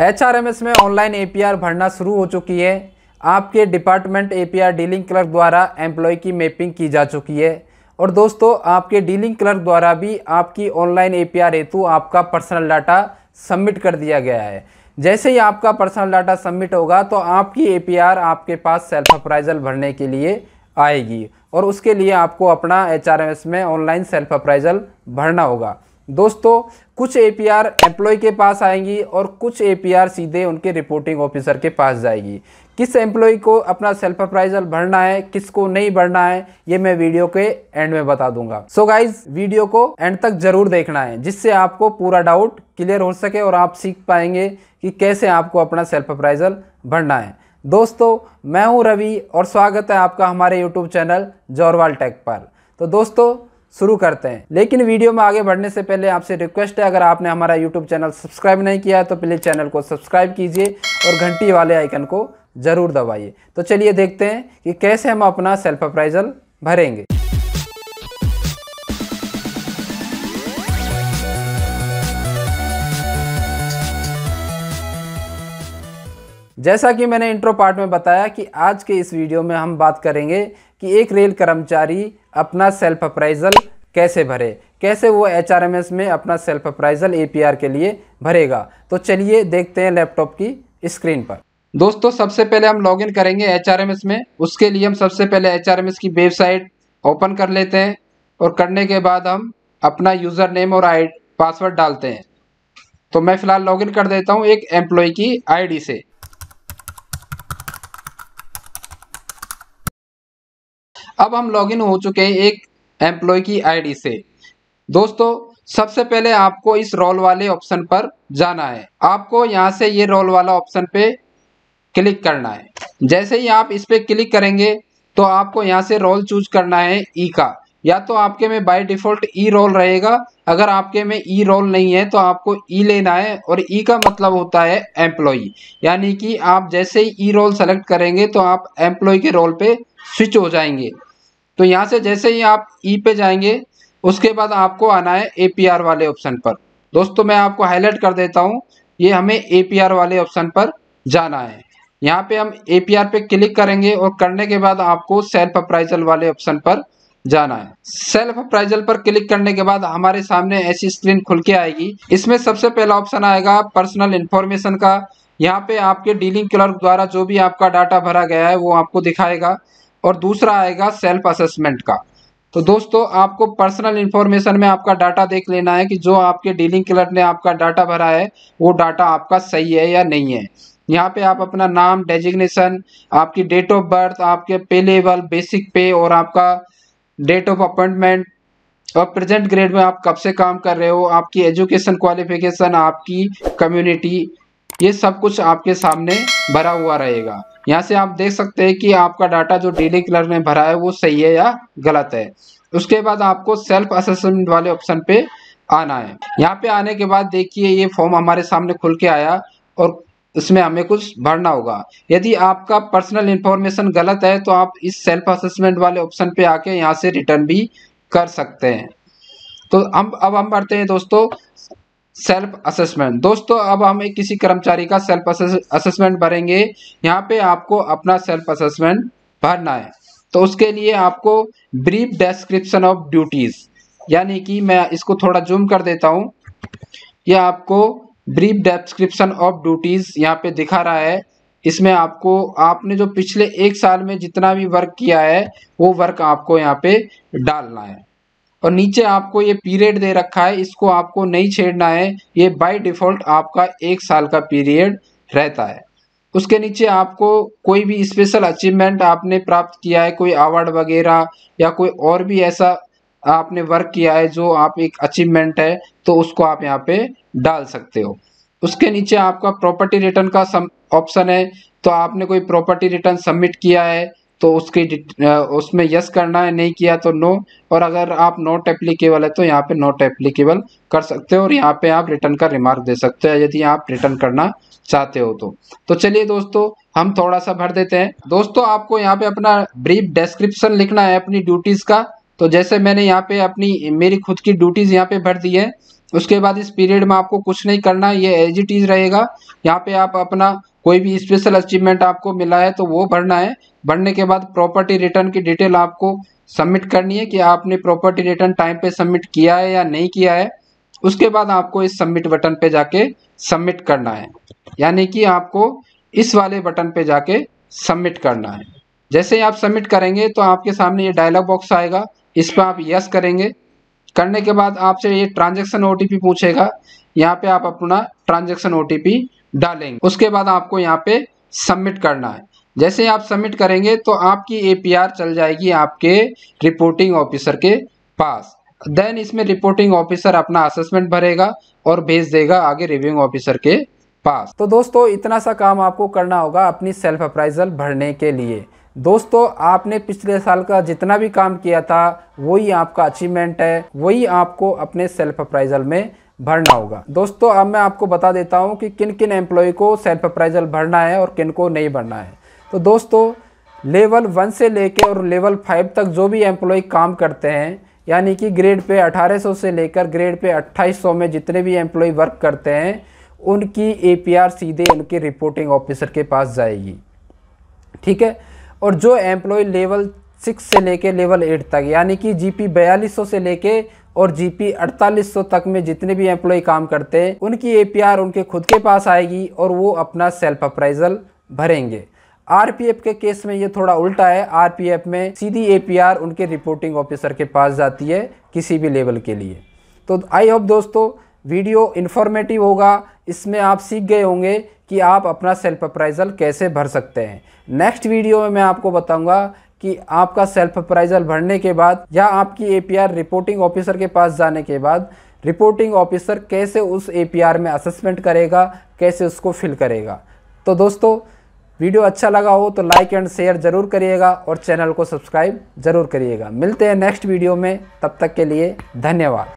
H में online ए भरना शुरू हो चुकी है आपके डिपार्टमेंट ए डीलिंग क्लर्क द्वारा एम्प्लॉय की मैपिंग की जा चुकी है और दोस्तों आपके डीलिंग क्लर्क द्वारा भी आपकी ऑनलाइन ए हेतु आपका पर्सनल डाटा सबमिट कर दिया गया है जैसे ही आपका पर्सनल डाटा सबमिट होगा तो आपकी ए आपके पास सेल्फ अप्राइजल भरने के लिए आएगी और उसके लिए आपको अपना एच में ऑनलाइन सेल्फ अप्राइजल भरना होगा दोस्तों कुछ एपीआर एम्प्लॉय के पास आएंगी और कुछ एपीआर सीधे उनके रिपोर्टिंग ऑफिसर के पास जाएगी किस एम्प्लॉय को अपना सेल्फ अप्राइजल भरना है किसको नहीं भरना है ये मैं वीडियो के एंड में बता दूंगा सो so गाइज वीडियो को एंड तक जरूर देखना है जिससे आपको पूरा डाउट क्लियर हो सके और आप सीख पाएंगे कि कैसे आपको अपना सेल्फ अप्राइजल भरना है दोस्तों मैं हूँ रवि और स्वागत है आपका हमारे यूट्यूब चैनल जोरवाल टेक पर तो दोस्तों शुरू करते हैं लेकिन वीडियो में आगे बढ़ने से पहले आपसे रिक्वेस्ट है अगर आपने हमारा यूट्यूब चैनल सब्सक्राइब नहीं किया है तो प्लीज़ चैनल को सब्सक्राइब कीजिए और घंटी वाले आइकन को ज़रूर दबाइए तो चलिए देखते हैं कि कैसे हम अपना सेल्फ अप्राइजल भरेंगे जैसा कि मैंने इंट्रो पार्ट में बताया कि आज के इस वीडियो में हम बात करेंगे कि एक रेल कर्मचारी अपना सेल्फ अप्राइजल कैसे भरे कैसे वो एच में अपना सेल्फ अप्राइजल ए के लिए भरेगा तो चलिए देखते हैं लैपटॉप की स्क्रीन पर दोस्तों सबसे पहले हम लॉगिन करेंगे एच में उसके लिए हम सबसे पहले एच की वेबसाइट ओपन कर लेते हैं और करने के बाद हम अपना यूज़र नेम और आई पासवर्ड डालते हैं तो मैं फ़िलहाल लॉगिन कर देता हूँ एक एम्प्लॉय की आईडी से अब हम लॉगिन हो चुके हैं एक एम्प्लॉय की आईडी से दोस्तों सबसे पहले आपको इस रोल वाले ऑप्शन पर जाना है आपको यहाँ से ये रोल वाला ऑप्शन पे क्लिक करना है जैसे ही आप इस पर क्लिक करेंगे तो आपको यहाँ से रोल चूज करना है ई e का या तो आपके में बाय डिफ़ॉल्ट ई रोल रहेगा अगर आपके में ई e रोल नहीं है तो आपको ई e लेना है और ई का मतलब होता है एम्प्लॉय यानी कि आप जैसे ही ई रोल सेलेक्ट करेंगे तो आप एम्प्लॉय के रोल पे स्विच हो जाएंगे तो यहाँ से जैसे ही आप ई e पे जाएंगे उसके बाद आपको आना है ए वाले ऑप्शन पर दोस्तों मैं आपको हाईलाइट कर देता हूँ ये हमें ए वाले ऑप्शन पर जाना है यहाँ पे हम ए पे क्लिक करेंगे और करने के बाद आपको सेल्फ अप्राइजल वाले ऑप्शन पर जाना है सेल्फ अप्राइजल पर क्लिक करने के बाद हमारे सामने ऐसी स्क्रीन खुल के आएगी इसमें सबसे पहला ऑप्शन आएगा पर्सनल इन्फॉर्मेशन का यहाँ पे आपके डीलिंग क्लर्क द्वारा जो भी आपका डाटा भरा गया है वो आपको दिखाएगा और दूसरा आएगा सेल्फ असेसमेंट का तो दोस्तों आपको पर्सनल इन्फॉर्मेशन में आपका डाटा देख लेना है कि जो आपके डीलिंग क्लर्क ने आपका डाटा भरा है वो डाटा आपका सही है या नहीं है यहाँ पे आप अपना नाम डेजिग्नेशन आपकी डेट ऑफ बर्थ आपके पे लेवल बेसिक पे और आपका डेट ऑफ अपॉइंटमेंट और प्रेजेंट ग्रेड में आप कब से काम कर रहे हो आपकी एजुकेशन क्वालिफिकेशन आपकी कम्युनिटी ये सब कुछ आपके सामने भरा हुआ रहेगा यहाँ से आप देख सकते हैं कि आपका डाटा जो डेली कलर में भरा है वो सही है या गलत है उसके बाद आपको सेल्फ असेसमेंट वाले ऑप्शन पे आना है यहाँ पे आने के बाद देखिए ये फॉर्म हमारे सामने खुल के आया और इसमें हमें कुछ भरना होगा यदि आपका पर्सनल इन्फॉर्मेशन गलत है तो आप इस सेल्फ असेसमेंट वाले ऑप्शन पे आके यहाँ से रिटर्न भी कर सकते हैं तो हम अब हम भरते हैं दोस्तों सेल्फ असेसमेंट दोस्तों अब हम एक किसी कर्मचारी का सेल्फ असेसमेंट भरेंगे यहाँ पे आपको अपना सेल्फ असेसमेंट भरना है तो उसके लिए आपको ब्रीफ डेस्क्रिप्शन ऑफ ड्यूटीज़ यानी कि मैं इसको थोड़ा जूम कर देता हूँ यह आपको ब्रीफ डेस्क्रिप्शन ऑफ ड्यूटीज़ यहाँ पे दिखा रहा है इसमें आपको आपने जो पिछले एक साल में जितना भी वर्क किया है वो वर्क आपको यहाँ पे डालना है और नीचे आपको ये पीरियड दे रखा है इसको आपको नहीं छेड़ना है ये बाय डिफ़ॉल्ट आपका एक साल का पीरियड रहता है उसके नीचे आपको कोई भी स्पेशल अचीवमेंट आपने प्राप्त किया है कोई अवार्ड वगैरह या कोई और भी ऐसा आपने वर्क किया है जो आप एक अचीवमेंट है तो उसको आप यहाँ पे डाल सकते हो उसके नीचे आपका प्रॉपर्टी रिटर्न का ऑप्शन है तो आपने कोई प्रॉपर्टी रिटर्न सबमिट किया है तो उसकी उसमें यस करना है नहीं किया तो नो और अगर आप नॉट एप्लीकेबल है तो यहाँ पे नॉट एप्लीकेबल कर सकते हो और यहाँ पे आप रिटर्न का रिमार्क दे सकते हैं यदि आप रिटर्न करना चाहते हो तो तो चलिए दोस्तों हम थोड़ा सा भर देते हैं दोस्तों आपको यहाँ पे अपना ब्रीफ डिस्क्रिप्शन लिखना है अपनी ड्यूटीज़ का तो जैसे मैंने यहाँ पे अपनी मेरी खुद की ड्यूटीज़ यहाँ पे भर दी है उसके बाद इस पीरियड में आपको कुछ नहीं करना ये एज इट इज़ रहेगा यहाँ पे आप अपना कोई भी स्पेशल अचीवमेंट आपको मिला है तो वो भरना है भरने के बाद प्रॉपर्टी रिटर्न की डिटेल आपको सबमिट करनी है कि आपने प्रॉपर्टी रिटर्न टाइम पे सबमिट किया है या नहीं किया है उसके बाद आपको इस सबमिट बटन पे जाके सबमिट करना है यानी कि आपको इस वाले बटन पे जाके सबमिट करना है जैसे ही आप सबमिट करेंगे तो आपके सामने ये डायलॉग बॉक्स आएगा इस पर आप यस करेंगे करने के बाद आपसे ये ट्रांजेक्शन ओ पूछेगा यहाँ पे आप अपना ट्रांजेक्शन ओ डालेंगे उसके बाद आपको यहाँ पे सबमिट करना है जैसे आप सबमिट करेंगे तो आपकी एपीआर चल जाएगी आपके रिपोर्टिंग ऑफिसर के पास देन इसमें रिपोर्टिंग ऑफिसर अपना असेसमेंट भरेगा और भेज देगा आगे रिव्यूंग ऑफिसर के पास तो दोस्तों इतना सा काम आपको करना होगा अपनी सेल्फ अप्राइजल भरने के लिए दोस्तों आपने पिछले साल का जितना भी काम किया था वही आपका अचीवमेंट है वही आपको अपने सेल्फ अप्राइजल में भरना होगा दोस्तों अब मैं आपको बता देता हूँ कि किन किन एम्प्लॉय को सेल्फ अप्राइजल भरना है और किन को नहीं भरना है तो दोस्तों लेवल वन से लेकर और लेवल फाइव तक जो भी एम्प्लॉय काम करते हैं यानी कि ग्रेड पे 1800 से लेकर ग्रेड पे 2800 में जितने भी एम्प्लॉय वर्क करते हैं उनकी एपीआर सीधे उनके रिपोर्टिंग ऑफिसर के पास जाएगी ठीक है और जो एम्प्लॉय लेवल सिक्स से लेकर लेवल एट तक यानी कि जीपी बयालीस सौ से लेकर और जीपी 4800 तक में जितने भी एम्प्लॉय काम करते हैं उनकी एपीआर उनके खुद के पास आएगी और वो अपना सेल्फ अप्राइजल भरेंगे आरपीएफ के केस में ये थोड़ा उल्टा है आरपीएफ में सीधी एपीआर उनके रिपोर्टिंग ऑफिसर के पास जाती है किसी भी लेवल के लिए तो आई होप दोस्तों वीडियो इन्फॉर्मेटिव होगा इसमें आप सीख गए होंगे कि आप अपना सेल्फ अप्राइजल कैसे भर सकते हैं नेक्स्ट वीडियो में मैं आपको बताऊंगा कि आपका सेल्फ अप्राइजल भरने के बाद या आपकी एपीआर रिपोर्टिंग ऑफिसर के पास जाने के बाद रिपोर्टिंग ऑफिसर कैसे उस एपीआर में असेसमेंट करेगा कैसे उसको फिल करेगा तो दोस्तों वीडियो अच्छा लगा हो तो लाइक एंड शेयर ज़रूर करिएगा और चैनल को सब्सक्राइब ज़रूर करिएगा मिलते हैं नेक्स्ट वीडियो में तब तक के लिए धन्यवाद